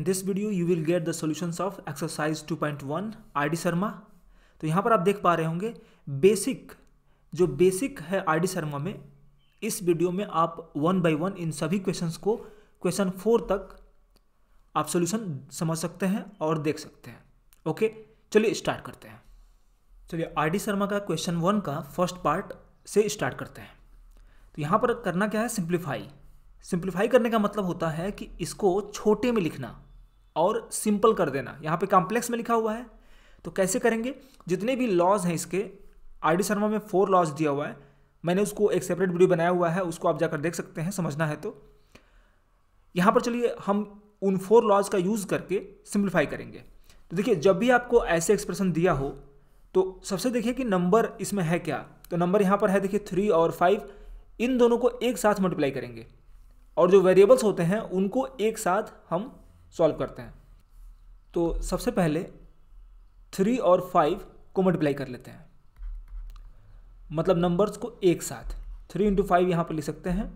In this video you will get the solutions of exercise 2.1 R D Sharma तो यहाँ पर आप देख पा रहे होंगे बेसिक जो बेसिक है आर डी शर्मा में इस वीडियो में आप वन बाय वन इन सभी क्वेश्चंस को क्वेश्चन फोर तक आप सॉल्यूशन समझ सकते हैं और देख सकते हैं ओके चलिए स्टार्ट करते हैं चलिए आर डी शर्मा का क्वेश्चन वन का फर्स्ट पार्ट से स्टार्ट करते हैं तो यहाँ पर करना क्या है सिंप्लीफाई सिंप्लीफाई करने का मतलब होता है कि इसको छोटे में लिखना और सिंपल कर देना यहाँ पे कॉम्प्लेक्स में लिखा हुआ है तो कैसे करेंगे जितने भी लॉज हैं इसके आर डी शर्मा में फोर लॉज दिया हुआ है मैंने उसको एक सेपरेट वीडियो बनाया हुआ है उसको आप जाकर देख सकते हैं समझना है तो यहाँ पर चलिए हम उन फोर लॉज का यूज़ करके सिंप्लीफाई करेंगे तो देखिए जब भी आपको ऐसे एक्सप्रेशन दिया हो तो सबसे देखिए कि नंबर इसमें है क्या तो नंबर यहाँ पर है देखिए थ्री और फाइव इन दोनों को एक साथ मल्टीप्लाई करेंगे और जो वेरिएबल्स होते हैं उनको एक साथ हम सॉल्व करते हैं तो सबसे पहले थ्री और फाइव को मल्टीप्लाई कर लेते हैं मतलब नंबर्स को एक साथ थ्री इंटू फाइव यहाँ पर लिख सकते हैं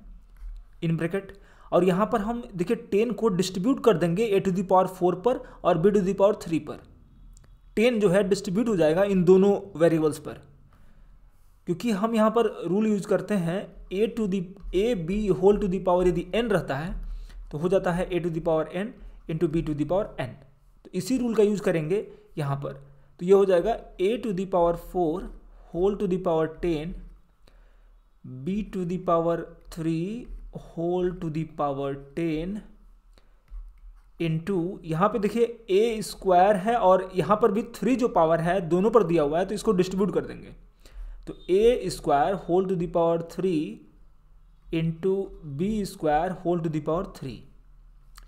इन ब्रैकेट और यहाँ पर हम देखिए टेन को डिस्ट्रीब्यूट कर देंगे a to the power four पर और b to the power three पर टेन जो है डिस्ट्रीब्यूट हो जाएगा इन दोनों वेरिएबल्स पर क्योंकि हम यहाँ पर रूल यूज करते हैं a to the a b whole to the power यदि एन रहता है तो हो जाता है a to the power n into b to the power n तो इसी रूल का यूज़ करेंगे यहाँ पर तो ये हो जाएगा a to the power four whole to the power ten b to the power three whole to the power ten into यहाँ पे देखिए ए स्क्वायर है और यहाँ पर भी थ्री जो पावर है दोनों पर दिया हुआ है तो इसको डिस्ट्रीब्यूट कर देंगे तो a square whole to the power three into b square whole to the power three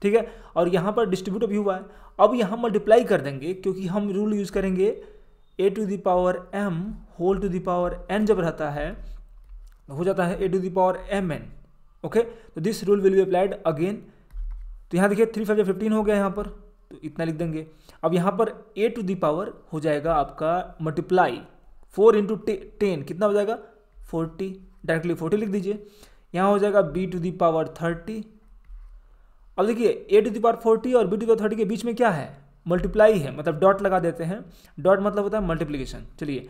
ठीक है और यहाँ पर डिस्ट्रीब्यूट भी हुआ है अब यहाँ मल्टीप्लाई कर देंगे क्योंकि हम रूल यूज़ करेंगे a to the power m whole to the power n जब रहता है हो जाता है a to the power m n okay तो this rule will be applied again तो यहाँ देखिए थ्री फाइव फिफ्टीन हो गया यहाँ पर तो इतना लिख देंगे अब यहाँ पर ए टू दावर हो जाएगा आपका मल्टीप्लाई फोर इंटू टेन कितना हो जाएगा फोर्टी डायरेक्टली फोर्टी लिख दीजिए यहाँ हो जाएगा बी टू दावर थर्टी अब देखिए a to the power forty और बी टू दावर थर्टी के बीच में क्या है मल्टीप्लाई है मतलब डॉट लगा देते हैं डॉट मतलब होता है मल्टीप्लीकेशन चलिए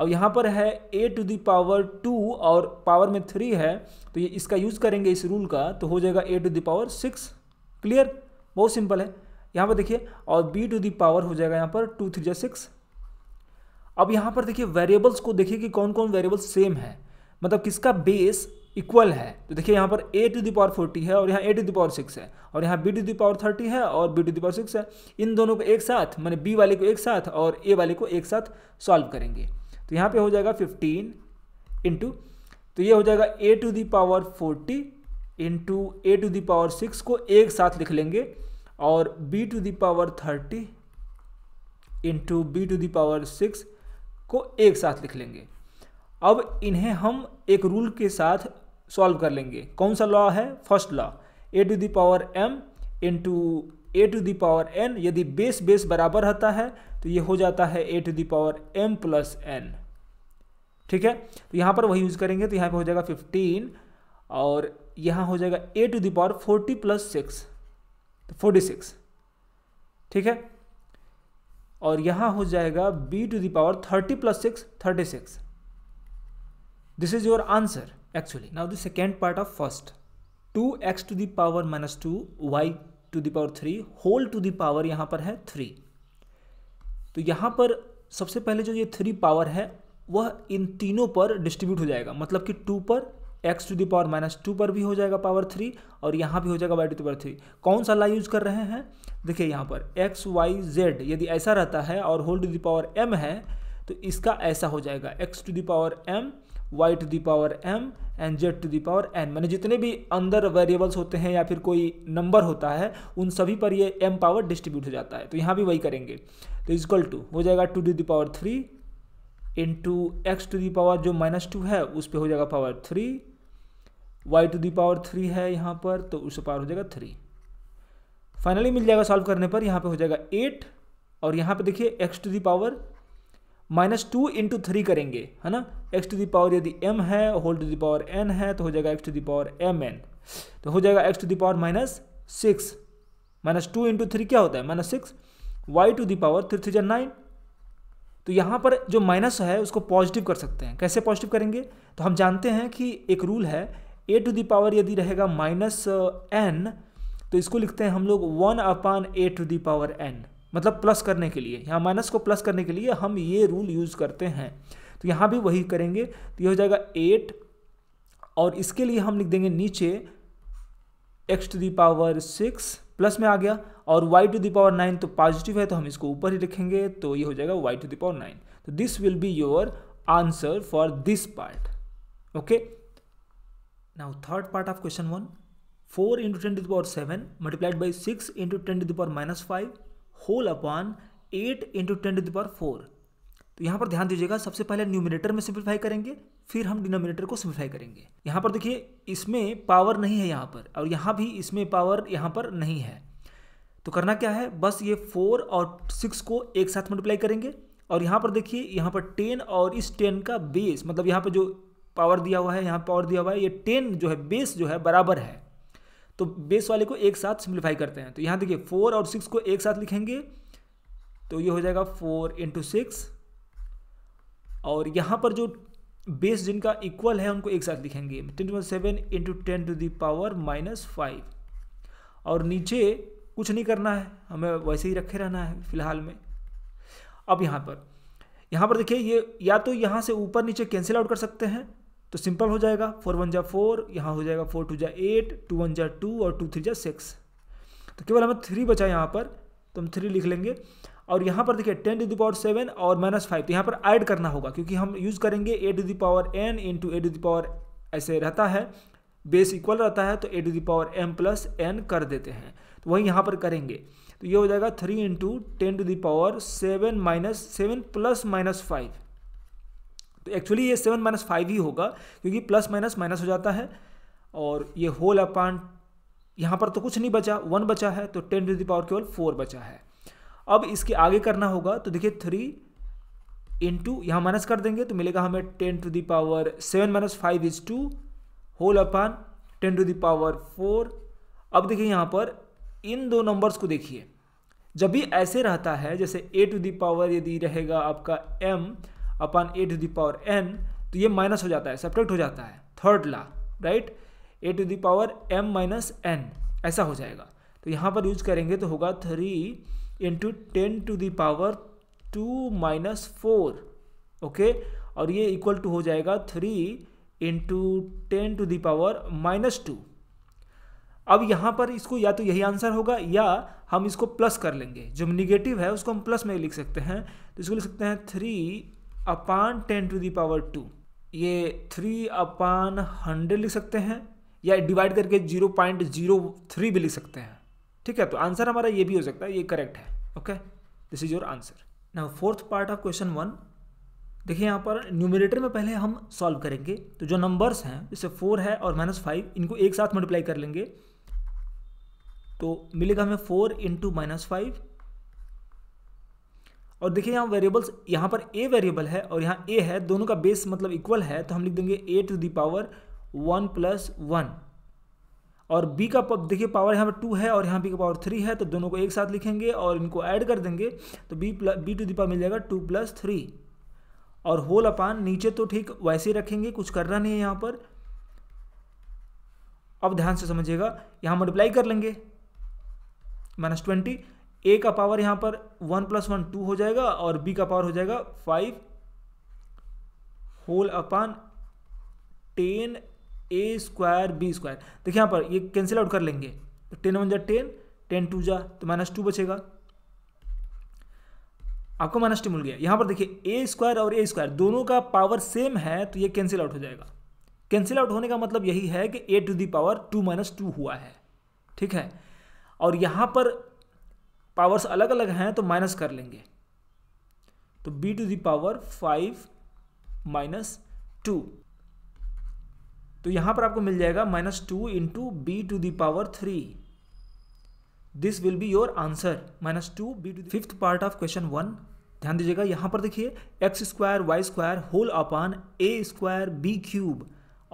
अब यहाँ पर है a to the power two और पावर में थ्री है तो ये इसका यूज़ करेंगे इस रूल का तो हो जाएगा a to the power six clear बहुत सिंपल है यहाँ पर देखिए और बी टू दी पावर हो जाएगा यहाँ पर टू थ्री जा सिक्स अब यहाँ पर देखिए वेरिएबल्स को देखिए कि कौन कौन वेरिएबल्स सेम है मतलब किसका बेस इक्वल है तो देखिए यहाँ पर a to the power forty है और यहाँ a to the power six है और यहाँ b to the power thirty है और b to the power six है इन दोनों को एक साथ मैंने बी वाले को एक साथ और ए वाले को एक साथ सॉल्व करेंगे तो यहाँ पे हो जाएगा फिफ्टीन इंटू तो ये हो जाएगा a to the power forty into a to the power six को एक साथ लिख लेंगे और b to the power thirty into b to the power six को एक साथ लिख लेंगे अब इन्हें हम एक रूल के साथ सॉल्व कर लेंगे कौन सा लॉ है first law a to the power m into a to power n यदि बेस बेस बराबर रहता है तो ये हो जाता है a to the power m plus n ठीक है तो यहाँ पर वही यूज़ करेंगे तो यहाँ पर हो जाएगा फिफ्टीन और यहाँ हो जाएगा a to the power forty plus six तो फोर्टी सिक्स ठीक है और यहाँ हो जाएगा b to the power thirty plus six thirty six this is your answer actually. Now the second part of first 2x to the power minus 2 y to the power 3 whole to the power यहाँ पर है 3 तो यहाँ पर सबसे पहले जो ये 3 पावर है वह इन तीनों पर डिस्ट्रीब्यूट हो जाएगा मतलब कि 2 पर x to the power minus two पर भी हो जाएगा पावर थ्री और यहाँ भी हो जाएगा y to the power three कौन सा ला यूज़ कर रहे हैं देखिए यहाँ पर x y z यदि ऐसा रहता है और whole to the power m है तो इसका ऐसा हो जाएगा x to the power m y to the power m n z to the power n मैंने जितने भी अंदर वेरिएबल्स होते हैं या फिर कोई नंबर होता है उन सभी पर ये एम पावर डिस्ट्रीब्यूट हो जाता है तो यहाँ भी वही करेंगे तो इजक्ल टू हो जाएगा two to the power three into x to the power जो माइनस टू है उस पर हो जाएगा power three y to the power three है यहाँ पर तो उस पावर हो जाएगा थ्री फाइनली मिल जाएगा सॉल्व करने पर यहाँ पर हो जाएगा एट और यहाँ पर देखिए x to the power minus two into three करेंगे है ना एक्स टू दी पावर यदि एम है whole to the power n है तो हो जाएगा x to the power m n तो हो जाएगा x to the power minus six minus two into three क्या होता है minus six y to the power three three जन नाइन तो यहाँ पर जो माइनस है उसको पॉजिटिव कर सकते हैं कैसे पॉजिटिव करेंगे तो हम जानते हैं कि एक रूल है ए टू दी पावर यदि रहेगा माइनस एन uh, तो इसको लिखते हैं हम लोग one upon A to the power n मतलब प्लस करने के लिए यहाँ माइनस को प्लस करने के लिए हम ये रूल यूज़ करते हैं तो यहाँ भी वही करेंगे तो ये हो जाएगा एट और इसके लिए हम लिख देंगे नीचे x to the power six plus में आ गया और y to the power nine तो पॉजिटिव है तो हम इसको ऊपर ही लिखेंगे तो ये हो जाएगा y to the power nine तो this will be your answer for this part okay now third part of question one four into ten to the power seven multiplied by six into ten to the power minus five whole upon eight into ten to the power four तो यहाँ पर ध्यान दीजिएगा सबसे पहले numerator में simplify करेंगे फिर हम डिनोमिनेटर को सिंप्लीफाई करेंगे यहाँ पर देखिए इसमें पावर नहीं है यहाँ पर और यहाँ भी इसमें पावर यहाँ पर नहीं है तो करना क्या है बस ये फोर और सिक्स को एक साथ मल्टीप्लाई करेंगे और यहाँ पर देखिए यहाँ पर टेन और इस टेन का बेस मतलब यहाँ पर जो पावर दिया हुआ है यहाँ पावर दिया हुआ है ये टेन जो है बेस जो है बराबर है तो बेस वाले को एक साथ सिंप्लीफाई करते हैं तो यहाँ देखिए फोर और सिक्स को एक साथ लिखेंगे तो ये हो जाएगा फोर इंटू सिक्स और यहाँ पर जो बेस जिनका इक्वल है उनको एक साथ लिखेंगे ten to seven into ten to the power minus five और नीचे कुछ नहीं करना है हमें वैसे ही रखे रहना है फिलहाल में अब यहाँ पर यहाँ पर देखिए ये या तो यहाँ से ऊपर नीचे कैंसिल आउट कर सकते हैं तो सिंपल हो जाएगा फोर वन जा फोर यहाँ हो जाएगा फोर टू जा एट टू वन जा टू और टू थ्री जा सिक्स तो केवल हमें थ्री बचा यहाँ पर तो हम थ्री लिख लेंगे और यहाँ पर देखिए ten to the power seven और माइनस फाइव तो यहाँ पर ऐड करना होगा क्योंकि हम यूज़ करेंगे a to the power n into a to the power ऐसे रहता है बेस इक्वल रहता है तो a to the power m plus n कर देते हैं तो वही यहाँ पर करेंगे तो ये हो जाएगा three into ten to the power seven minus seven plus minus five तो एक्चुअली ये सेवन माइनस फाइव ही होगा क्योंकि प्लस माइनस माइनस हो जाता है और ये होल अपान यहाँ पर तो कुछ नहीं बचा वन बचा है तो टेन टू दावर केवल फोर बचा है अब इसके आगे करना होगा तो देखिए थ्री इंटू यहाँ माइनस कर देंगे तो मिलेगा हमें ten to the power seven minus five is to whole upon ten to the power four अब देखिए यहाँ पर इन दो नंबर्स को देखिए जब भी ऐसे रहता है जैसे ए टू दावर यदि रहेगा आपका m upon a to the power N तो ये माइनस हो जाता है सब्ट्रैक्ट हो जाता है third law right a to power M minus n ऐसा हो जाएगा तो यहाँ पर यूज करेंगे तो होगा three into ten to power two minus four okay और ये इक्वल टू हो जाएगा three into ten to power minus two अब यहाँ पर इसको या तो यही आंसर होगा या हम इसको प्लस कर लेंगे जो निगेटिव है उसको हम प्लस में लिख सकते हैं तो इसको लिख सकते हैं three upon ten to the power two ये थ्री अपान हंड्रेड लिख सकते हैं या डिवाइड करके जीरो पॉइंट जीरो थ्री भी लिख सकते हैं ठीक है तो आंसर हमारा ये भी हो सकता है ये करेक्ट है okay this is your answer ना fourth part of question one देखिए यहाँ पर न्यूमिनेटर में पहले हम सॉल्व करेंगे तो जो नंबर्स हैं जैसे फोर है और माइनस फाइव इनको एक साथ मल्टीप्लाई कर लेंगे तो मिलेगा हमें फोर इंटू माइनस फाइव और देखिए यहाँ वेरिएबल्स यहाँ पर ए वेरिएबल है और यहाँ ए है दोनों का बेस मतलब इक्वल है तो हम लिख देंगे a to the power one plus one और बी का देखिए पावर यहाँ पर टू है और यहाँ बी का पावर थ्री है तो दोनों को एक साथ लिखेंगे और इनको ऐड कर देंगे तो b plus b to the power मिल जाएगा टू प्लस थ्री और होल अपान नीचे तो ठीक वैसे ही रखेंगे कुछ करना नहीं है यहाँ पर अब ध्यान से समझिएगा यहाँ मल्टीप्लाई कर लेंगे माइनस ट्वेंटी ए का पावर यहां पर वन प्लस वन टू हो जाएगा और बी का पावर हो जाएगा five whole upon ten a square b square देखिए यहां पर ये कैंसिल आउट कर लेंगे तो टेन वन जा टेन टेन टू जा तो माइनस टू बचेगा आपको माइनस टू मिल गया यहां पर देखिए ए स्क्वायर और ए स्क्वायर दोनों का पावर सेम है तो ये कैंसिल आउट हो जाएगा कैंसिल आउट होने का मतलब यही है कि a to the power two minus two हुआ है ठीक है और यहां पर पावर्स अलग अलग हैं तो माइनस कर लेंगे तो b to the power five minus two तो यहां पर आपको मिल जाएगा minus two into b to the power three this will be your answer minus two b two fifth part of question one ध्यान दीजिएगा यहां पर देखिए x square y square whole upon a square b cube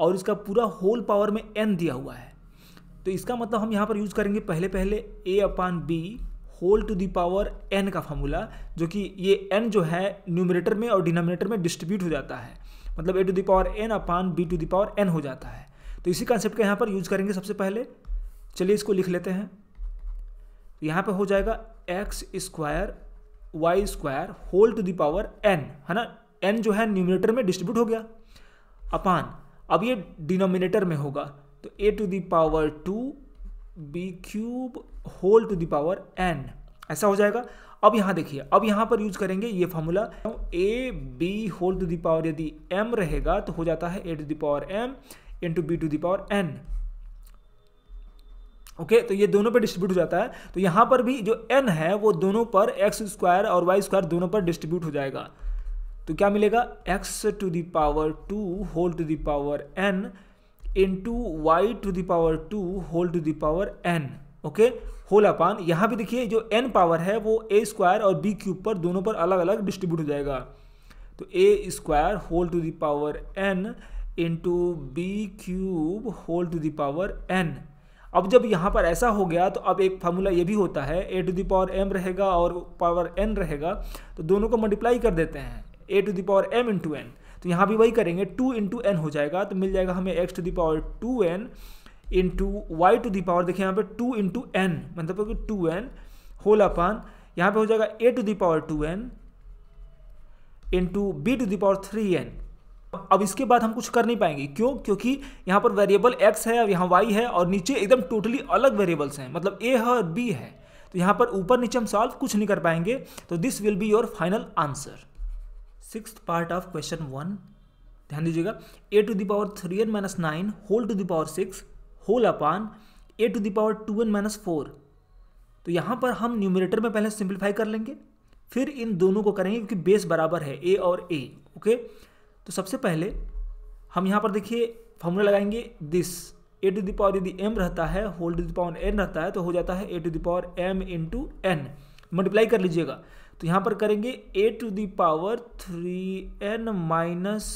और इसका पूरा whole power में N दिया हुआ है तो इसका मतलब हम यहां पर यूज़ करेंगे पहले पहले a upon b whole to the power n का फार्मूला जो कि ये एन जो है न्यूमरेटर में और डिनोमिनेटर में डिस्ट्रीब्यूट हो जाता है मतलब a to the power n upon b to the power n हो जाता है तो इसी कॉन्सेप्ट का यहाँ पर यूज करेंगे सबसे पहले चलिए इसको लिख लेते हैं यहाँ पर हो जाएगा x square y square whole to the power n है ना एन जो है न्यूमिनेटर में डिस्ट्रीब्यूट हो गया अपान अब ये डिनोमिनेटर में होगा तो a to the power two b cube whole to the power n ऐसा हो जाएगा अब यहां देखिए अब यहां पर यूज करेंगे ये formula a b whole to the power यदि एम रहेगा तो हो जाता है a to the power m two b to the power n okay okay, तो ये दोनों पे डिस्ट्रीब्यूट हो जाता है तो यहां पर भी जो एन है वो दोनों पर एक्स स्क्वायर और वाई स्क्वायर दोनों पर डिस्ट्रीब्यूट हो जाएगा तो क्या मिलेगा x to the power two whole to the power n two y to the power two whole to the power n okay whole upon यहाँ भी देखिए जो एन पावर है वो ए स्क्वायर और बी क्यूब पर दोनों पर अलग अलग डिस्ट्रीब्यूट हो जाएगा तो a square whole to the power n into b cube whole to the power n अब जब यहाँ पर ऐसा हो गया तो अब एक फार्मूला ये भी होता है ए टू दावर एम रहेगा और पावर एन रहेगा तो दोनों को मल्टीप्लाई कर देते हैं a to the power m into n तो यहाँ भी वही करेंगे टू इंटू एन हो जाएगा तो मिल जाएगा हमें x to the power two n into y to the power देखिए यहाँ पे टू इंटू एन मतलब टू एन होल अपन यहाँ पे हो जाएगा a to the power two n into b to the power three n अब इसके बाद हम कुछ कर नहीं पाएंगे क्यों क्योंकि यहाँ पर वेरिएबल एक्स है और यहाँ वाई है और नीचे एकदम टोटली अलग वेरिएबल्स हैं मतलब ए है और बी है तो यहाँ पर ऊपर नीचे हम सॉल्व कुछ नहीं कर पाएंगे तो this will be your final answer six part of question one ध्यान दीजिएगा a to the power three n minus nine whole to the power six whole upon A to the power two n minus four तो यहाँ पर हम numerator में पहले simplify कर लेंगे फिर इन दोनों को करेंगे क्योंकि बेस बराबर है ए और ए ओके तो सबसे पहले हम यहाँ पर देखिए फॉर्मूला लगाएंगे दिस ए टू दावर यदि एम रहता है होल टू दावर एन रहता है तो हो जाता है a to the power m into n multiply कर लीजिएगा तो यहाँ पर करेंगे a to the power three n minus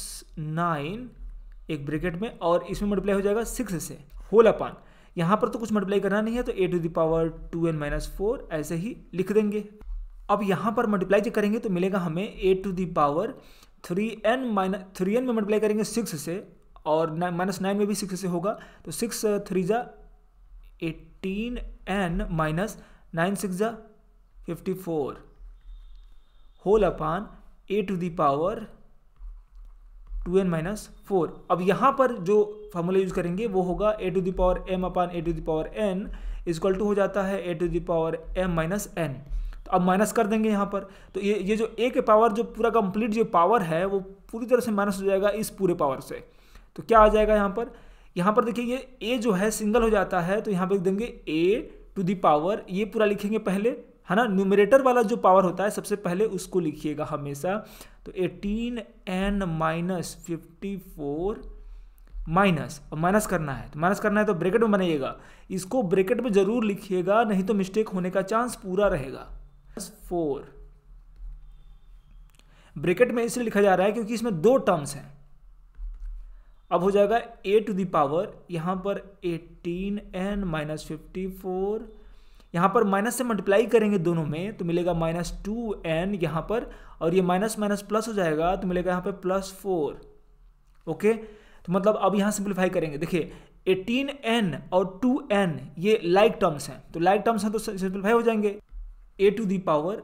nine एक ब्रैकेट में और इसमें मल्टीप्लाई हो जाएगा सिक्स से होल अपान यहाँ पर तो कुछ मल्टीप्लाई करना नहीं है तो a to the power two n minus four ऐसे ही लिख देंगे अब यहाँ पर मल्टीप्लाई जो करेंगे तो मिलेगा हमें a to the power three n minus three n में मल्टीप्लाई करेंगे सिक्स से और माइनस नाइन में भी सिक्स से होगा तो सिक्स थ्री uh, जा eighteen n minus nine six जा fifty four whole upon A to the power two n minus four अब यहाँ पर जो फार्मूला यूज़ करेंगे वो होगा a to the power M upon A to the power n equal to हो जाता है a to the power M minus n तो अब माइनस कर देंगे यहाँ पर तो ये ये जो ए के पावर जो पूरा कंप्लीट जो पावर है वो पूरी तरह से माइनस हो जाएगा इस पूरे पावर से तो क्या आ जाएगा यहाँ पर यहाँ पर देखिए ये ए जो है सिंगल हो जाता है तो यहाँ पर देंगे ए टू द पावर ये पूरा लिखेंगे पहले है ना न्यूमरेटर वाला जो पावर होता है सबसे पहले उसको लिखिएगा हमेशा तो eighteen n minus fifty four minus और माइनस करना है तो माइनस करना है तो ब्रैकेट में बनाइएगा इसको ब्रैकेट में ज़रूर लिखिएगा नहीं तो मिस्टेक होने का चांस पूरा रहेगा फोर ब्रैकेट में इसलिए लिखा जा रहा है क्योंकि इसमें दो टर्म्स हैं अब हो जाएगा ए टू दावर यहां पर eighteen n minus fifty four यहाँ पर माइनस से मल्टीप्लाई करेंगे दोनों में तो मिलेगा माइनस टू एन यहाँ पर और ये माइनस माइनस प्लस हो जाएगा तो मिलेगा यहाँ पर प्लस फोर ओके तो मतलब अब यहाँ सिंप्लीफाई करेंगे देखिए एटीन एन और टू एन ये लाइक टर्म्स हैं तो लाइक टर्म्स हैं तो सिंप्लीफाई हो जाएंगे ए टू दी पावर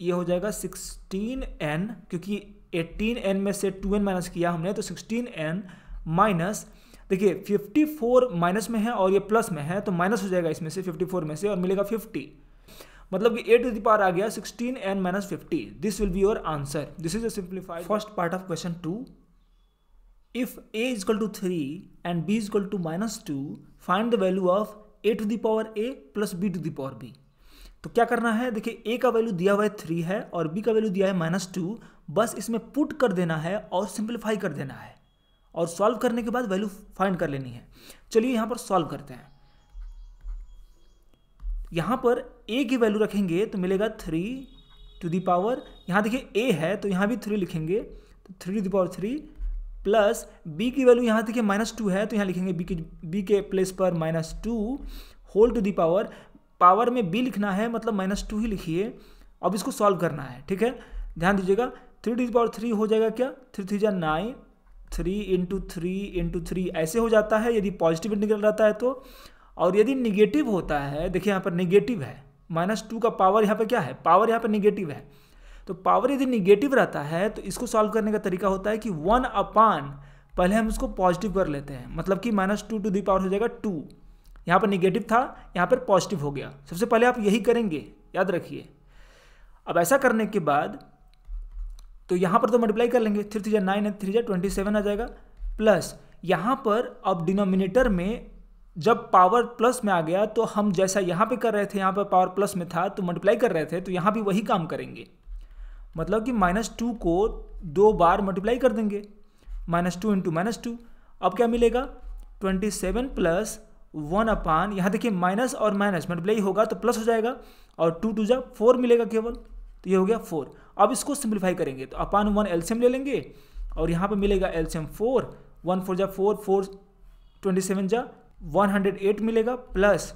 ये हो जाएगा सिक्सटीन एन क्योंकि एटीन एन में से टू एन माइनस किया हमने तो सिक्सटीन एन माइनस देखिए 54 माइनस में है और ये प्लस में है तो माइनस हो जाएगा इसमें से 54 में से और मिलेगा 50 मतलब कि ए टू दी पार आ गया 16 n minus fifty this will be your answer this is a simplified first part of question two if a equal to three and b equal to minus two find the value of a to the power a plus b to the power b तो क्या करना है देखिए ए का value दिया हुआ है three है और बी का वैल्यू दिया है माइनस टू बस इसमें पुट कर देना है और सिंप्लीफाई कर देना है और सॉल्व करने के बाद वैल्यू फाइंड कर लेनी है चलिए यहाँ पर सॉल्व करते हैं यहाँ पर ए की वैल्यू रखेंगे तो मिलेगा थ्री टू दी पावर यहाँ देखिए ए है तो यहाँ भी थ्री लिखेंगे तो three to the power three plus B की वैल्यू यहाँ देखिए माइनस टू है तो यहाँ लिखेंगे बी के बी के प्लेस पर minus two whole to the power power में बी लिखना है मतलब माइनस टू ही लिखिए अब इसको सॉल्व करना है ठीक है ध्यान दीजिएगा three to the power three हो जाएगा क्या थ्री थ्री जा nine three into three into three ऐसे हो जाता है यदि पॉजिटिव निकल रहता है तो और यदि निगेटिव होता है देखिए यहाँ पर निगेटिव है माइनस टू का पावर यहाँ पर क्या है पावर यहाँ पर निगेटिव है तो पावर यदि निगेटिव रहता है तो इसको सॉल्व करने का तरीका होता है कि वन अपान पहले हम उसको पॉजिटिव कर लेते हैं मतलब कि minus two to the power हो जाएगा टू यहाँ पर निगेटिव था यहाँ पर पॉजिटिव हो गया सबसे पहले आप यही करेंगे याद रखिए अब ऐसा करने के बाद तो यहाँ पर तो मल्टीप्लाई कर लेंगे थ्री थ्री नाइन है थ्री ट्वेंटी सेवन आ जाएगा प्लस यहाँ पर अब डिनोमिनेटर में जब पावर प्लस में आ गया तो हम जैसा यहाँ पे कर रहे थे यहाँ पर पावर प्लस में था तो मल्टीप्लाई कर रहे थे तो यहाँ भी वही काम करेंगे मतलब कि माइनस टू को दो बार मल्टीप्लाई कर देंगे minus two into minus two अब क्या मिलेगा twenty seven plus one upon यहाँ देखिए माइनस और माइनस मल्टीप्लाई होगा तो प्लस हो जाएगा और टू टू जा फोर मिलेगा केवल तो ये हो गया फोर अब इसको सिंप्लीफाई करेंगे तो अपान वन एल्शियम ले लेंगे और यहाँ पर मिलेगा एल्शियम फोर वन फोर जा फोर फोर ट्वेंटी सेवन जा वन हंड्रेड एट मिलेगा प्लस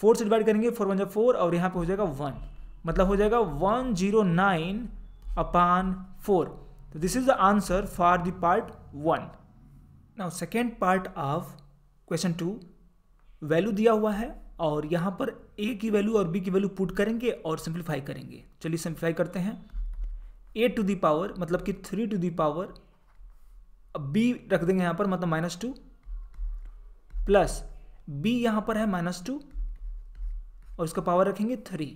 फोर से डिवाइड करेंगे फोर वन जा फोर और यहाँ पे हो जाएगा वन मतलब हो जाएगा one zero nine upon four तो this is the answer for the part one now second part of question two value दिया हुआ है और यहाँ पर ए की वैल्यू और बी की वैल्यू पुट करेंगे और सिंप्लीफाई करेंगे चलिए सिंप्लीफाई करते हैं ए टू दी पावर मतलब कि थ्री टू दी पावर अब बी रख देंगे यहां पर मतलब माइनस टू प्लस बी यहाँ पर है माइनस टू और उसका पावर रखेंगे थ्री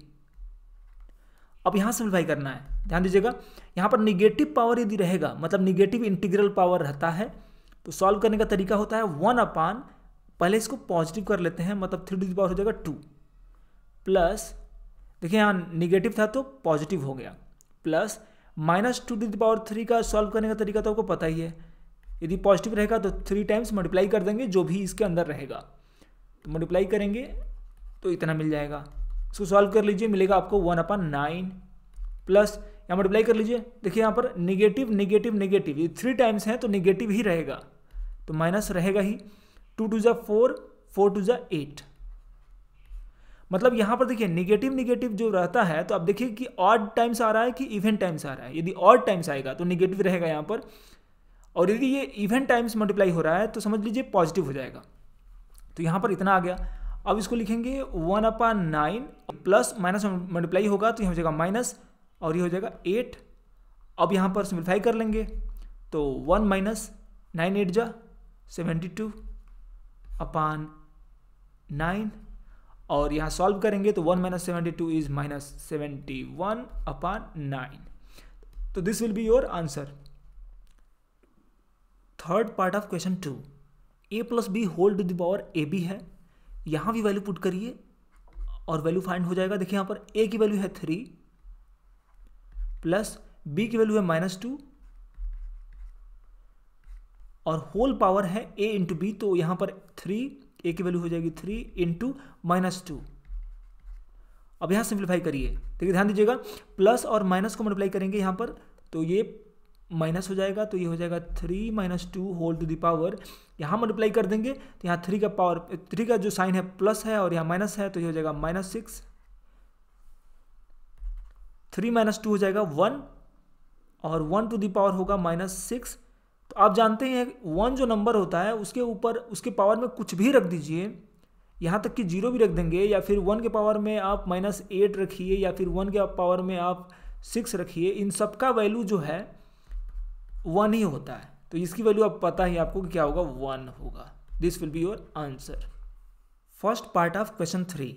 अब यहां सिंप्लीफाई करना है ध्यान दीजिएगा यहां पर निगेटिव पावर यदि रहेगा मतलब निगेटिव इंटीग्रल पावर रहता है तो सॉल्व करने का तरीका होता है वन अपान पहले इसको पॉजिटिव कर लेते हैं मतलब थ्री टू पावर हो जाएगा टू प्लस देखिए यहां निगेटिव था तो पॉजिटिव हो गया plus minus two to the power three का सॉल्व करने का तरीका तो आपको पता ही है यदि पॉजिटिव रहेगा तो थ्री टाइम्स मल्टीप्लाई कर देंगे जो भी इसके अंदर रहेगा तो मल्टीप्लाई करेंगे तो इतना मिल जाएगा इसको सॉल्व कर लीजिए मिलेगा आपको वन अपन नाइन प्लस या मल्टीप्लाई कर लीजिए देखिए यहाँ पर निगेटिव निगेटिव निगेटिव ये थ्री टाइम्स हैं तो निगेटिव ही रहेगा तो माइनस रहेगा ही टू टू ज़ा फोर फोर टू ज़ा एट मतलब यहाँ पर देखिए निगेटिव निगेटिव जो रहता है तो आप देखिए कि ऑड टाइम्स आ रहा है कि इवेंट टाइम्स आ रहा है यदि ऑड टाइम्स आएगा तो निगेटिव रहेगा यहाँ पर और यदि ये इवेंट टाइम्स मल्टीप्लाई हो रहा है तो समझ लीजिए पॉजिटिव हो जाएगा तो यहाँ पर इतना आ गया अब इसको लिखेंगे वन अपा नाइन प्लस माइनस मल्टीप्लाई होगा तो यहाँ हो जाएगा माइनस और ये हो जाएगा एट अब यहाँ पर सिम्प्लीफाई कर लेंगे तो वन माइनस नाइन एट जा सेवेंटी टू अपान नाइन और यहाँ सॉल्व करेंगे तो one minus seventy two is minus seventy one upon nine तो this will be your answer third part of question two A plus B whole to the power A B है यहाँ भी value put करिए और value find हो जाएगा देखिए यहाँ पर ए की वैल्यू है थ्री प्लस बी की वैल्यू है माइनस टू और होल पावर है ए इंटू बी तो यहाँ पर थ्री ए की वैल्यू हो जाएगी थ्री इंटू माइनस टू अब यहाँ सिंप्लीफाई करिए देखिए ध्यान दीजिएगा प्लस और माइनस को मल्टीप्लाई करेंगे यहाँ पर तो ये माइनस हो जाएगा तो ये हो जाएगा three minus two whole to the power यहाँ मल्टीप्लाई कर देंगे तो यहाँ थ्री का पावर थ्री का जो साइन है प्लस है और यहाँ माइनस है तो ये हो जाएगा minus six three minus two हो जाएगा वन और वन टू दावर होगा माइनस सिक्स आप जानते हैं वन जो नंबर होता है उसके ऊपर उसके पावर में कुछ भी रख दीजिए यहाँ तक कि जीरो भी रख देंगे या फिर वन के पावर में आप माइनस एट रखिए या फिर वन के पावर में आप सिक्स रखिए इन सब का वैल्यू जो है वन ही होता है तो इसकी वैल्यू आप पता ही आपको कि क्या होगा वन होगा this will be your answer first part of question three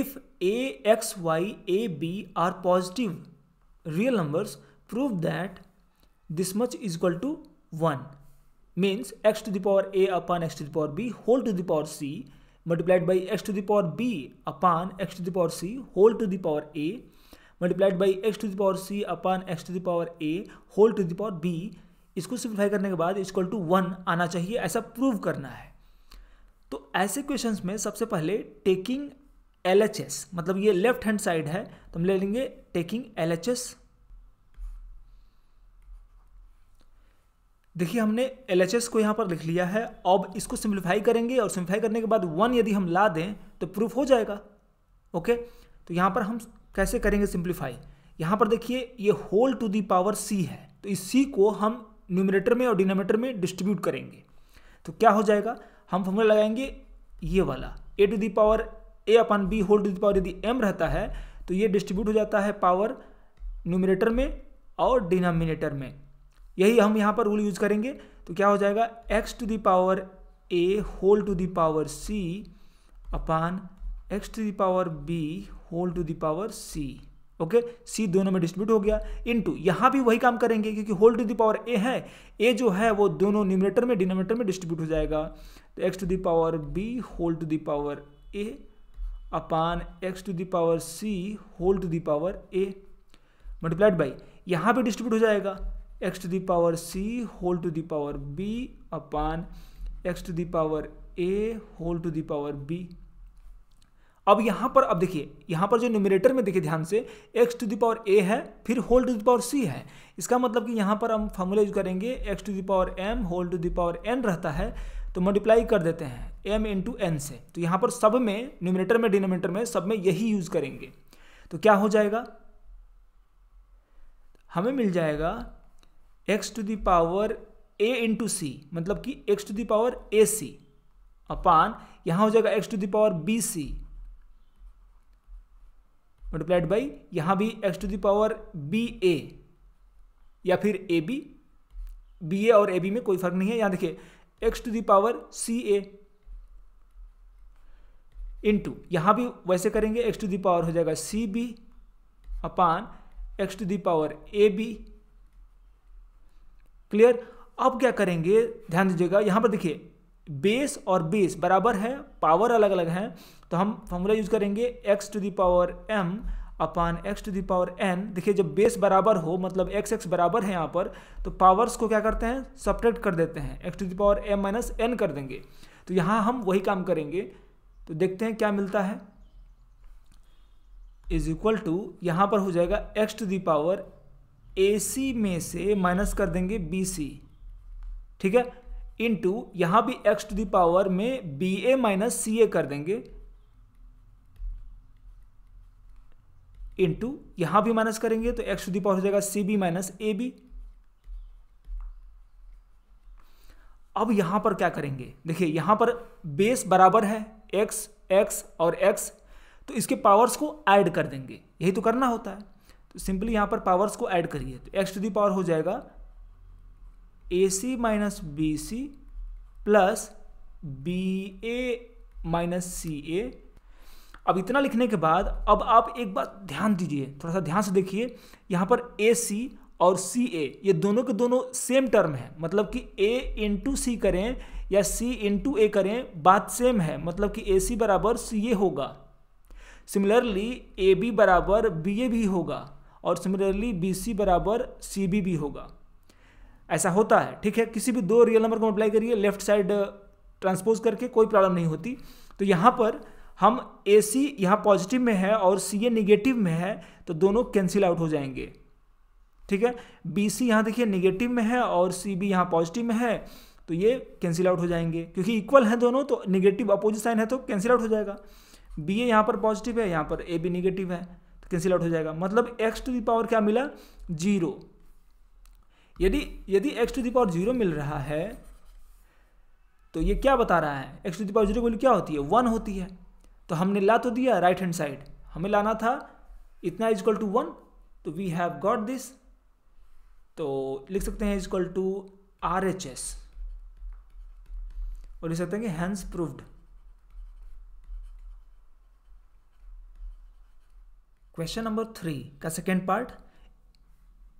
if A X Y A B are positive real numbers prove that this much is equal to one means X to the power A upon X to the power B whole to the power C multiplied by X to the power B upon X to the power C whole to the power A multiplied by X to the power C upon X to the power A whole to the power B इसको simplify करने के बाद equal to one आना चाहिए ऐसा prove करना है तो ऐसे क्वेश्चन में सबसे पहले टेकिंग एल मतलब ये लेफ्ट हैंड साइड है तो हम ले लेंगे टेकिंग एल एच एस देखिए हमने एल को यहाँ पर लिख लिया है अब इसको सिम्प्लीफाई करेंगे और सिंप्लीफाई करने के बाद वन यदि हम ला दें तो प्रूफ हो जाएगा ओके तो यहाँ पर हम कैसे करेंगे सिम्प्लीफाई यहाँ पर देखिए ये whole to the power C है तो इस सी को हम न्यूमिनेटर में और डिनोमेटर में डिस्ट्रीब्यूट करेंगे तो क्या हो जाएगा हम फॉर्मूला लगाएंगे ये वाला A to the power A upon B whole to the power यदि एम रहता है तो ये डिस्ट्रीब्यूट हो जाता है पावर न्यूमिनेटर में और डिनोमिनेटर में यही हम यहाँ पर रूल यूज करेंगे तो क्या हो जाएगा x to the power A whole to the power C upon X to the power B whole to the power C okay C दोनों में डिस्ट्रीब्यूट हो गया इनटू यहाँ भी वही काम करेंगे क्योंकि होल टू दावर ए है ए जो है वो दोनों न्यूमिनेटर में डिनोमिनेटर में डिस्ट्रीब्यूट हो जाएगा तो X to the power B whole to the power A upon X to the power C whole to the power A multiplied by यहाँ भी डिस्ट्रीब्यूट हो जाएगा x to the power C power to upon B to X to the power A to to the power B अब यहां पर अब देखिए यहां पर जो न्यूमिनेटर में देखिए ध्यान से x टू दावर ए है फिर होल टू पावर सी है इसका मतलब कि यहां पर हम फॉर्मूला यूज करेंगे x to the power M whole to power N रहता है तो मल्टीप्लाई कर देते हैं m टू एन से तो यहां पर सब में न्यूमिनेटर में डिनोमिनेटर में सब में यही यूज करेंगे तो क्या हो जाएगा हमें मिल जाएगा x to the power A into C मतलब कि X to the power A C upon यहां हो जाएगा x to the power B C multiplied by यहां भी X to the power B A या फिर ए बी बी ए और ए बी में कोई फर्क नहीं है यहां देखिए x to the power C A into यहां भी वैसे करेंगे एक्स टू दावर हो जाएगा C B upon X to the power A B clear अब क्या करेंगे ध्यान दीजिएगा यहाँ पर देखिए बेस और बेस बराबर है पावर अलग अलग हैं तो हम फॉर्मूला यूज़ करेंगे X to the power M upon X to the power N देखिए जब बेस बराबर हो मतलब एक्स एक्स बराबर है यहाँ पर तो पावर्स को क्या करते हैं सपरेट कर देते हैं X to the power M minus N कर देंगे तो यहाँ हम वही काम करेंगे तो देखते हैं क्या मिलता है इज इक्वल टू यहाँ पर हो जाएगा x to the power A C में से माइनस कर देंगे बी सी ठीक है इनटू यहां भी एक्स टू दावर में B A minus C A कर देंगे इनटू यहां भी माइनस करेंगे तो एक्स टू दावर हो जाएगा C B minus A B अब यहां पर क्या करेंगे देखिए यहां पर बेस बराबर है एक्स एक्स और एक्स तो इसके पावर्स को ऐड कर देंगे यही तो करना होता है तो सिंपली यहाँ पर पावर्स को ऐड करिए तो एक्स टू दी पावर हो जाएगा A C minus B C plus B A minus C A अब इतना लिखने के बाद अब आप एक बार ध्यान दीजिए थोड़ा सा ध्यान से देखिए यहाँ पर ए सी और सी ए ये दोनों के दोनों सेम मतलब टर्म है मतलब कि ए इंटू सी करें या सी इंटू ए करें बात सेम है मतलब कि ए सी बराबर सी ए होगा सिमिलरली ए बी बराबर बी ए भी होगा और सिमिलरली बी सी बराबर सी बी भी होगा ऐसा होता है ठीक है किसी भी दो रियल नंबर को मल्टीप्लाई करिए लेफ्ट साइड ट्रांसपोज करके कोई प्रॉब्लम नहीं होती तो यहाँ पर हम ए सी यहाँ पॉजिटिव में है और सी ए निगेटिव में है तो दोनों कैंसिल आउट हो जाएंगे ठीक है बी सी यहाँ देखिए निगेटिव में है और सी बी यहाँ पॉजिटिव में है तो ये कैंसिल आउट हो जाएंगे क्योंकि इक्वल हैं दोनों तो निगेटिव अपोजिट साइन है तो कैंसिल आउट हो जाएगा बी ए यहाँ पर पॉजिटिव है यहाँ पर ए बी निगेटिव है कैंसिल आउट हो जाएगा मतलब एक्स टू दावर क्या मिला जीरो यदि यदि एक्स टू दावर जीरो मिल रहा है तो ये क्या बता रहा है X to the power zero value क्या होती है वन होती है तो हमने ला तो दिया राइट हैंड साइड हमें लाना था इतना इज इक्वल टू वन तो वी हैव गॉट दिस तो लिख सकते हैं is equal to R H S और लिख सकते हैं कि hence proved question number three का सेकेंड पार्ट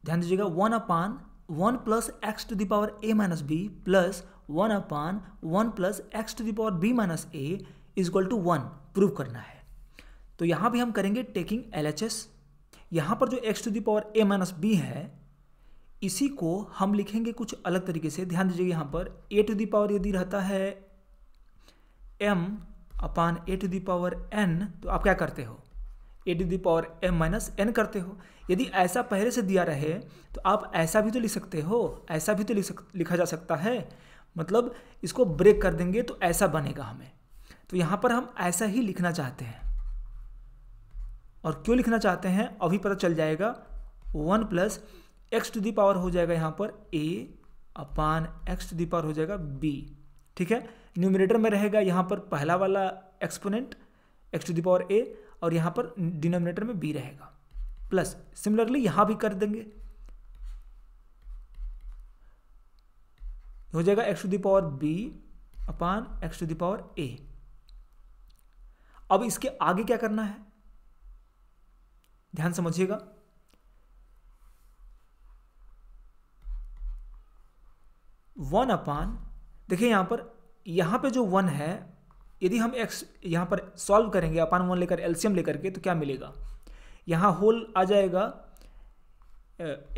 ध्यान दीजिएगा one upon one plus X to the power A minus B plus one upon one plus X to the power B minus A is equal to one prove करना है तो यहां भी हम करेंगे टेकिंग एल एच एस यहां पर जो X to the power A minus B है इसी को हम लिखेंगे कुछ अलग तरीके से ध्यान दीजिएगा यहाँ पर ए टू दावर यदि रहता है M upon A to the power N तो आप क्या करते हो A D the power M minus N करते हो यदि ऐसा पहले से दिया रहे तो आप ऐसा भी तो लिख सकते हो ऐसा भी तो लिख सक लिखा जा सकता है मतलब इसको ब्रेक कर देंगे तो ऐसा बनेगा हमें तो यहाँ पर हम ऐसा ही लिखना चाहते हैं और क्यों लिखना चाहते हैं अभी पता चल जाएगा one plus X to the power हो जाएगा यहाँ पर A upon X to the power हो जाएगा बी ठीक है न्यूमिनेटर में रहेगा यहाँ पर पहला वाला exponent X to the power A और यहां पर डिनोमिनेटर में बी रहेगा प्लस सिमिलरली यहां भी कर देंगे हो जाएगा x to the power B upon X to the power A अब इसके आगे क्या करना है ध्यान समझिएगा वन अपान देखिए यहां पर यहां पे जो वन है यदि हम एक्स यहाँ पर सॉल्व करेंगे अपान वन लेकर एल्सियम लेकर के तो क्या मिलेगा यहाँ होल आ जाएगा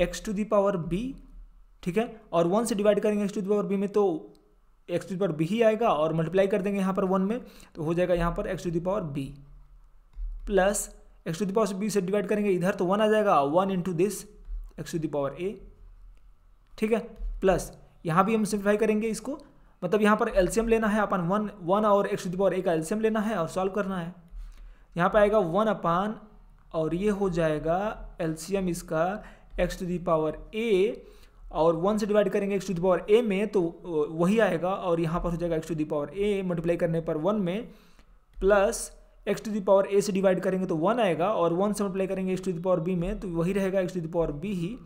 x to the power B ठीक है और वन से डिवाइड करेंगे X to the power B में तो X to the power B ही आएगा और मल्टीप्लाई कर देंगे यहाँ पर वन में तो हो जाएगा यहाँ पर X to the power B plus X to the power B से डिवाइड करेंगे इधर तो वन आ जाएगा one into this X to the power A ठीक है प्लस यहाँ भी हम सिंप्लीफाई करेंगे इसको मतलब यहाँ पर एल्सियम लेना है अपन वन वन और एक्स टू दावर ए का एल्सियम लेना है और सॉल्व करना है यहाँ पर आएगा वन अपान और ये हो जाएगा एल्सियम इसका एक्स टू दावर ए और वन से डिवाइड करेंगे एक्स टू दावर ए में तो वही आएगा और यहाँ पर हो जाएगा x to the power A multiply करने पर वन में plus X to the power A से डिवाइड करेंगे तो वन आएगा और वन से मल्टीप्लाई करेंगे एक्स टू दावर बी में तो वही रहेगा एक्स टू दावर बी ही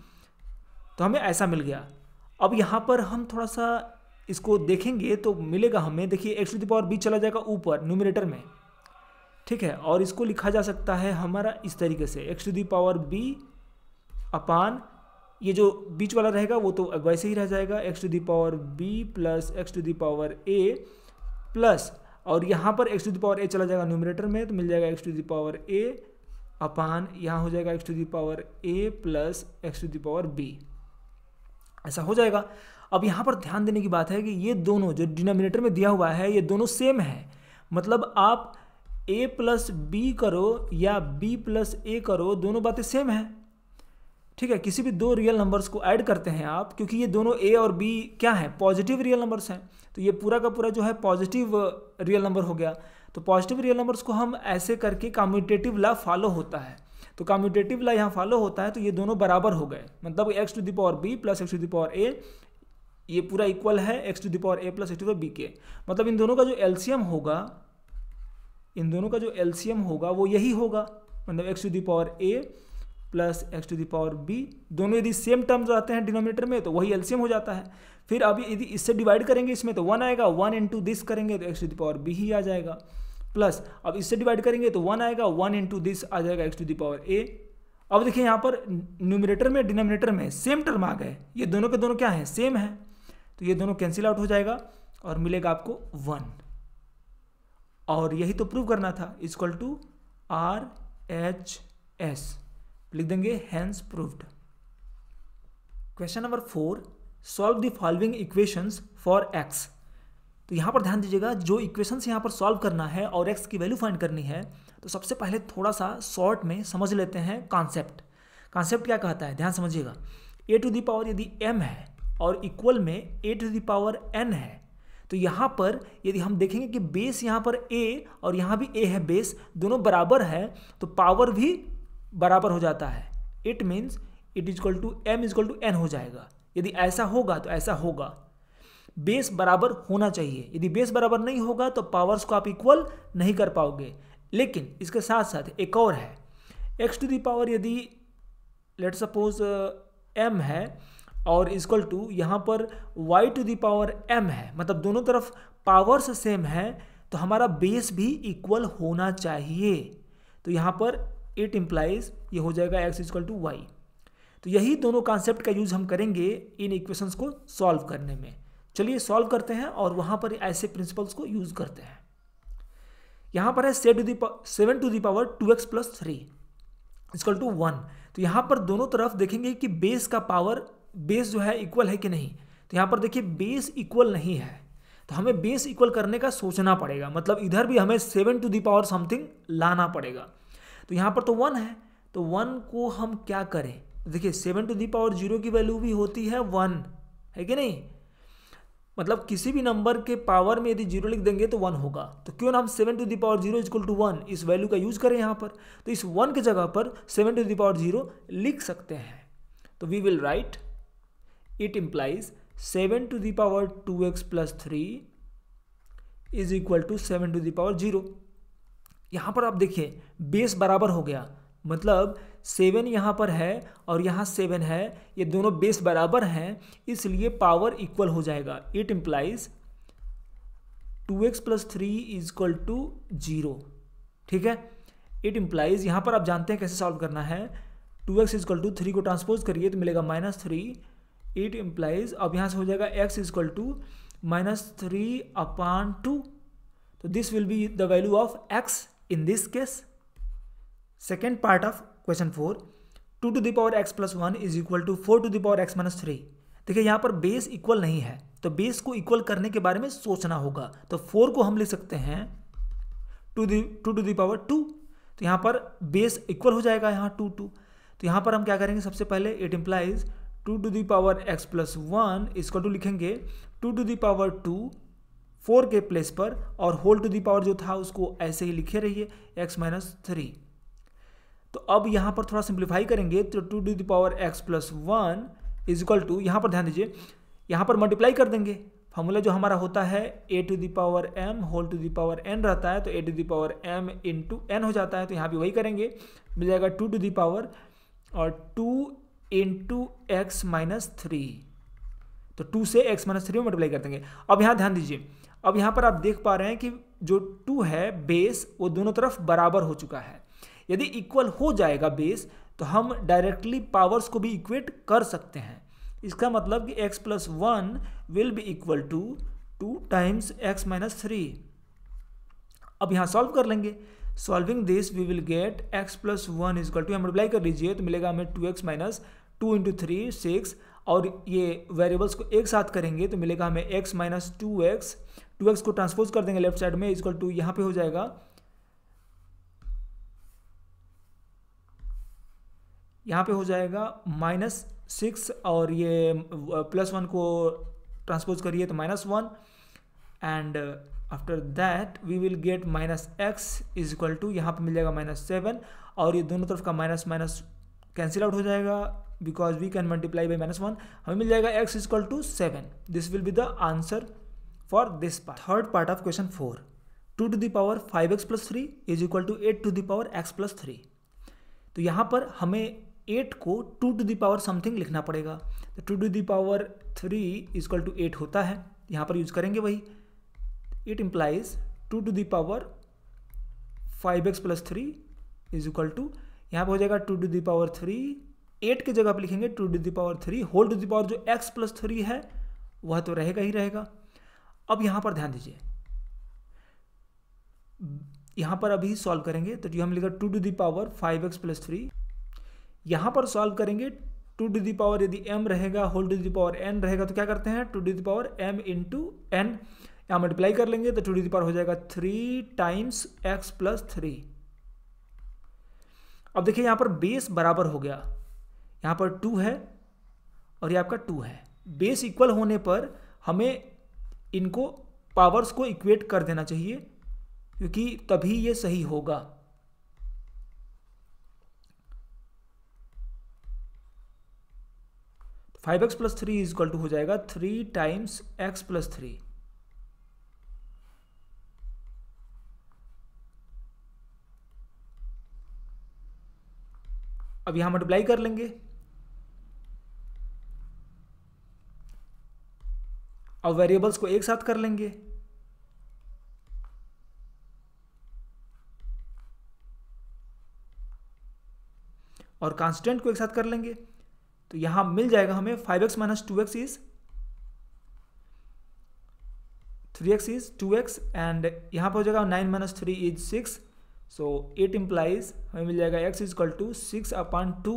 तो हमें ऐसा मिल गया अब यहाँ पर हम थोड़ा सा इसको देखेंगे तो मिलेगा हमें देखिए एक्स टू दावर बी चला जाएगा ऊपर न्यूमिनेटर में ठीक है और इसको लिखा जा सकता है हमारा इस तरीके से X to the power B upon ये जो बीच वाला रहेगा वो तो वैसे ही रह जाएगा x to the power B plus X to the power A plus और यहाँ पर एक्स टू दावर ए चला जाएगा न्यूमिनेटर में तो मिल जाएगा x to the power A upon यहाँ हो जाएगा x to the power A plus X to the power B ऐसा हो जाएगा अब यहाँ पर ध्यान देने की बात है कि ये दोनों जो डिनोमिनेटर में दिया हुआ है ये दोनों सेम है मतलब आप ए प्लस बी करो या बी प्लस ए करो दोनों बातें सेम हैं ठीक है किसी भी दो रियल नंबर्स को ऐड करते हैं आप क्योंकि ये दोनों ए और बी क्या है पॉजिटिव रियल नंबर्स हैं तो ये पूरा का पूरा जो है पॉजिटिव रियल नंबर हो गया तो पॉजिटिव रियल नंबर्स को हम ऐसे करके कम्यूटेटिव ला फॉलो होता है तो कम्यूटेटिव ला यहाँ फॉलो होता है तो ये दोनों बराबर हो गए मतलब X to the power B plus X to the power A ये पूरा इक्वल है X to the power A plus X to B के मतलब इन दोनों का जो एल्सियम होगा इन दोनों का जो एल्सियम होगा वो यही होगा मतलब X to the power A plus X to the power B दोनों यदि सेम टर्म्स रहते हैं डिनोमिनेटर में तो वही एल्सियम हो जाता है फिर अभी यदि इससे डिवाइड करेंगे इसमें तो वन आएगा वन इंटू दिस करेंगे तो एक्स टू दावर बी ही आ जाएगा प्लस अब इससे डिवाइड करेंगे तो वन आएगा वन इंटू दिस आ जाएगा एक्स टू दावर ए अब देखिए यहाँ पर न्यूमिनेटर में डिनोमिनेटर में सेम टर्म आ गए ये दोनों के दोनों क्या हैं सेम है तो ये दोनों कैंसिल आउट हो जाएगा और मिलेगा आपको वन और यही तो प्रूव करना था is equal to R H S लिख देंगे hence proved question number four solve the following equations for X तो यहाँ पर ध्यान दीजिएगा जो इक्वेशंस यहाँ पर सॉल्व करना है और एक्स की वैल्यू फाइंड करनी है तो सबसे पहले थोड़ा सा शॉर्ट में समझ लेते हैं कॉन्सेप्ट कॉन्सेप्ट क्या कहता है ध्यान समझिएगा ए टू दी पावर यदि एम है और इक्वल में ए टू दावर एन है तो यहाँ पर यदि हम देखेंगे कि बेस यहाँ पर ए और यहाँ भी ए है बेस दोनों बराबर है तो पावर भी बराबर हो जाता है it means it is equal to M is equal to N हो जाएगा यदि ऐसा होगा तो ऐसा होगा बेस बराबर होना चाहिए यदि बेस बराबर नहीं होगा तो पावर्स को आप इक्वल नहीं कर पाओगे लेकिन इसके साथ साथ एक और है एक्स टू दावर यदि लेट सपोज एम है और इजक्ल टू यहाँ पर y to the power m है मतलब दोनों तरफ पावर्स सेम है तो हमारा बेस भी इक्वल होना चाहिए तो यहाँ पर इट इम्प्लाइज ये हो जाएगा एक्स इजक्ल टू वाई तो यही दोनों कॉन्सेप्ट का यूज़ हम करेंगे इन इक्वेशंस को सॉल्व करने में चलिए सॉल्व करते हैं और वहाँ पर ऐसे प्रिंसिपल्स को यूज़ करते हैं यहाँ पर है से to the seven to the power two x plus three is equal to one तो यहाँ पर दोनों तरफ देखेंगे कि बेस का पावर बेस जो है इक्वल है कि नहीं तो यहाँ पर देखिए बेस इक्वल नहीं है तो हमें बेस इक्वल करने का सोचना पड़ेगा मतलब इधर भी हमें seven to the power something लाना पड़ेगा तो यहाँ पर तो वन है तो वन को हम क्या करें देखिए seven to the power zero की वैल्यू भी होती है वन है कि नहीं मतलब किसी भी नंबर के पावर में यदि जीरो लिख देंगे तो वन होगा तो क्यों ना हम seven to the power zero equal to one इस वैल्यू का यूज करें यहाँ पर तो इस वन की जगह पर seven to the power zero लिख सकते हैं तो we will write it implies 7 to the power 2x plus 3 is equal to seven to the power zero यहाँ पर आप देखिए बेस बराबर हो गया मतलब सेवन यहाँ पर है और यहाँ सेवन है ये दोनों बेस बराबर हैं इसलिए पावर इक्वल हो जाएगा it implies two x plus three is equal to zero ठीक है इट इम्प्लाइज यहाँ पर आप जानते हैं कैसे सॉल्व करना है two x is equal to three को ट्रांसपोज करिए तो मिलेगा माइनस थ्री इट इम्प्लाइज अब यहाँ से हो जाएगा x is equal to minus three upon two तो this will be the value of x in this case second part of question four two to the power x plus one is equal to four to the power x minus three देखिए यहाँ पर base equal नहीं है तो base को equal करने के बारे में सोचना होगा तो फोर को हम लिख सकते हैं to the two to the power two तो यहाँ पर बेस इक्वल हो जाएगा यहाँ टू टू तो यहाँ पर हम क्या करेंगे सबसे पहले it implies two to the power x plus one इसको टू तो लिखेंगे two to the power two four के प्लेस पर और होल टू दी पावर जो था उसको ऐसे ही लिखे रहिए एक्स माइनस थ्री तो अब यहाँ पर थोड़ा सिंप्लीफाई करेंगे तो two to the power x plus one is equal to यहाँ पर ध्यान दीजिए यहाँ पर मल्टीप्लाई कर देंगे फॉर्मूला जो हमारा होता है a to the power m whole to the power N रहता है तो a to the power m into N हो जाता है तो यहाँ भी वही करेंगे मिल जाएगा टू टू दी पावर और two into x minus three तो टू से एक्स माइनस थ्री में मल्टीप्लाई कर देंगे अब यहाँ ध्यान दीजिए अब यहाँ पर आप देख पा रहे हैं कि जो टू है बेस वो दोनों तरफ बराबर हो चुका है यदि इक्वल हो जाएगा बेस तो हम डायरेक्टली पावर्स को भी इक्वेट कर सकते हैं इसका मतलब कि x plus one will be equal to two times x minus three अब यहाँ सॉल्व कर लेंगे solving this we will get x plus one is equal to multiply कर लीजिए तो मिलेगा हमें two x minus two into three six और ये वेरिएबल्स को एक साथ करेंगे तो मिलेगा हमें x minus two x two x को ट्रांसपोज कर देंगे लेफ्ट साइड में इजक्वल टू यहाँ पे हो जाएगा यहाँ पे हो जाएगा माइनस सिक्स और ये प्लस वन को ट्रांसपोज करिए तो minus one and after that we will get minus x is equal to यहाँ पर मिल जाएगा माइनस सेवन और ये दोनों तरफ का माइनस माइनस कैंसिल आउट हो जाएगा because we can multiply by minus one हमें मिल जाएगा x is equal to seven this will be the answer for this part third part of question four two to the power five x plus three is equal to eight to the power x plus three तो यहाँ पर हमें eight को to to the power something लिखना पड़ेगा तो two to the power three is equal to eight होता है यहाँ पर यूज़ करेंगे वही it implies two to the power five x plus three is equal to यहाँ पर हो जाएगा two to the power three eight की जगह पर लिखेंगे two to the power three whole to the power जो एक्स प्लस थ्री है वह तो रहेगा ही रहेगा अब यहाँ पर ध्यान दीजिए यहाँ पर अभी सॉल्व करेंगे तो जो हम लिखा two to the power five x plus three यहाँ पर सॉल्व करेंगे टू टू दी पावर यदि m रहेगा whole to the power n रहेगा तो क्या करते हैं two to the power m into n यहाँ मल्टीप्लाई कर लेंगे तो टू टू दी पावर हो जाएगा three times x plus three अब देखिए यहाँ पर बेस बराबर हो गया यहाँ पर टू है और ये आपका टू है बेस इक्वल होने पर हमें इनको पावर्स को इक्वेट कर देना चाहिए क्योंकि तभी ये सही होगा five x plus three equal to हो जाएगा three times x plus three अब यहां मल्टीप्लाई कर लेंगे अब वेरिएबल्स को एक साथ कर लेंगे और कांस्टेंट को एक साथ कर लेंगे तो यहां मिल जाएगा हमें five x minus two x is three x is two x and यहां पर हो जाएगा nine minus three is six so it implies हमें मिल जाएगा x equal to six upon two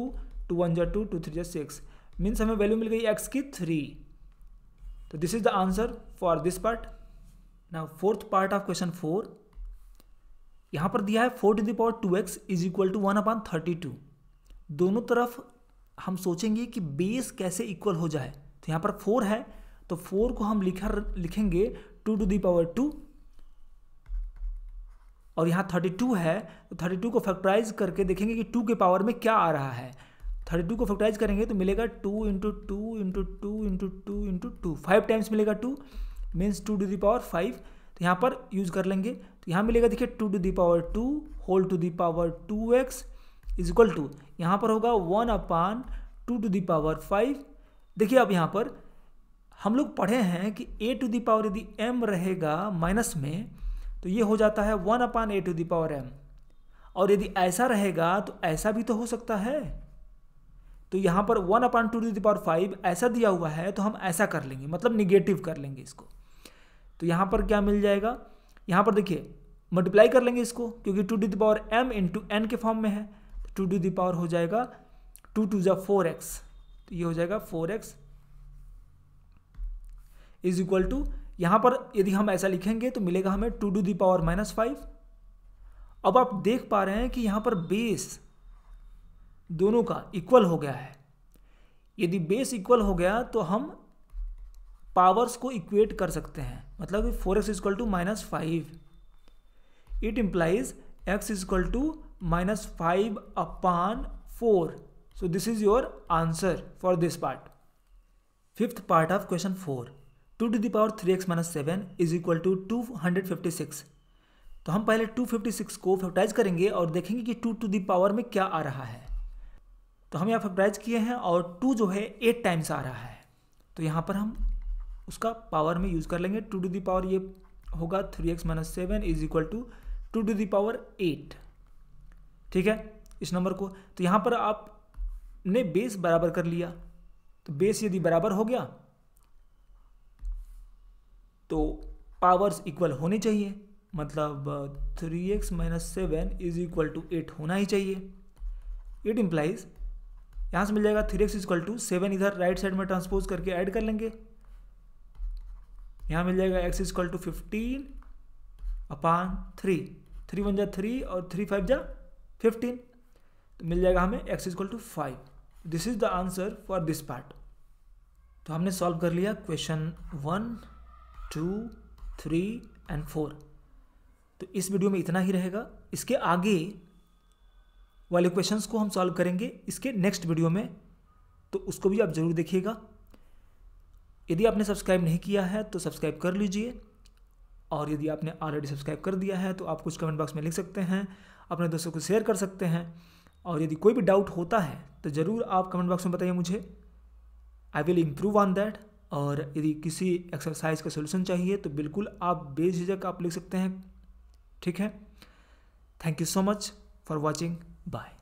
two one जो टू टू थ्री जो six means हमें वैल्यू मिल गई एक्स की थ्री तो this is the answer for this part ना fourth part of question four यहाँ पर दिया है four to the power two x is equal to one upon thirty two दोनों तरफ हम सोचेंगे कि बेस कैसे इक्वल हो जाए तो यहाँ पर फोर है तो फोर को हम लिखा लिखेंगे टू टू दावर टू और यहाँ थर्टी टू है तो थर्टी टू को फैक्टराइज करके देखेंगे कि टू के पावर में क्या आ रहा है थर्टी टू को फैक्टराइज करेंगे तो मिलेगा two into two into two into two into two five times मिलेगा two means two to the power five तो यहाँ पर यूज़ कर लेंगे तो यहाँ मिलेगा देखिए two to the power two whole to the power two x is equal to यहाँ पर होगा one upon two to the power five देखिए अब यहाँ पर हम लोग पढ़े हैं कि ए टू दी पावर यदि एम रहेगा माइनस में तो ये हो जाता है one upon A to the power m और यदि ऐसा रहेगा तो ऐसा भी तो हो सकता है तो यहाँ पर one upon two to the power five ऐसा दिया हुआ है तो हम ऐसा कर लेंगे मतलब निगेटिव कर लेंगे इसको तो यहाँ पर क्या मिल जाएगा यहाँ पर देखिए मल्टीप्लाई कर लेंगे इसको क्योंकि two to the power m two n के फॉर्म में है टू टू दावर हो जाएगा टू टू जब फोर एक्स तो ये हो जाएगा four x is equal to यहाँ पर यदि हम ऐसा लिखेंगे तो मिलेगा हमें two to the power minus five अब आप देख पा रहे हैं कि यहाँ पर बेस दोनों का इक्वल हो गया है यदि बेस इक्वल हो गया तो हम पावर्स को इक्वेट कर सकते हैं मतलब four x equal to minus five it implies x is equal to minus five upon four so this is your answer for this part fifth part of question four two to the power three x minus seven is equal to two hundred fifty six तो हम पहले two fifty six को factorize करेंगे और देखेंगे कि to to the power में क्या आ रहा है तो हम यहाँ फैक्टराइज किए हैं और टू जो है एट टाइम्स आ रहा है तो यहाँ पर हम उसका पावर में यूज़ कर लेंगे टू टू दावर ये होगा three x minus seven is equal to two to the power eight ठीक है इस नंबर को तो यहाँ पर आपने बेस बराबर कर लिया तो बेस यदि बराबर हो गया तो पावर्स इक्वल होने चाहिए मतलब three x minus seven is equal to eight होना ही चाहिए इट इम्प्लाइज यहाँ से मिल जाएगा three x equal to seven इधर राइट साइड में ट्रांसपोज करके ऐड कर लेंगे यहाँ मिल जाएगा x equal to fifteen upon three three one जा थ्री और थ्री फाइव जा फिफ्टीन तो मिल जाएगा हमें x equal to five this is the answer for this part तो हमने सॉल्व कर लिया question one two three and four तो इस वीडियो में इतना ही रहेगा इसके आगे वाले क्वेश्चंस को हम सॉल्व करेंगे इसके नेक्स्ट वीडियो में तो उसको भी आप ज़रूर देखिएगा यदि आपने सब्सक्राइब नहीं किया है तो सब्सक्राइब कर लीजिए और यदि आपने ऑलरेडी सब्सक्राइब कर दिया है तो आप कुछ कमेंट बॉक्स में लिख सकते हैं अपने दोस्तों को शेयर कर सकते हैं और यदि कोई भी डाउट होता है तो ज़रूर आप कमेंट बॉक्स में बताइए मुझे I will improve on that और यदि किसी एक्सरसाइज का सोल्यूशन चाहिए तो बिल्कुल आप बेझिझक आप लिख सकते हैं ठीक है thank you so much for watching bye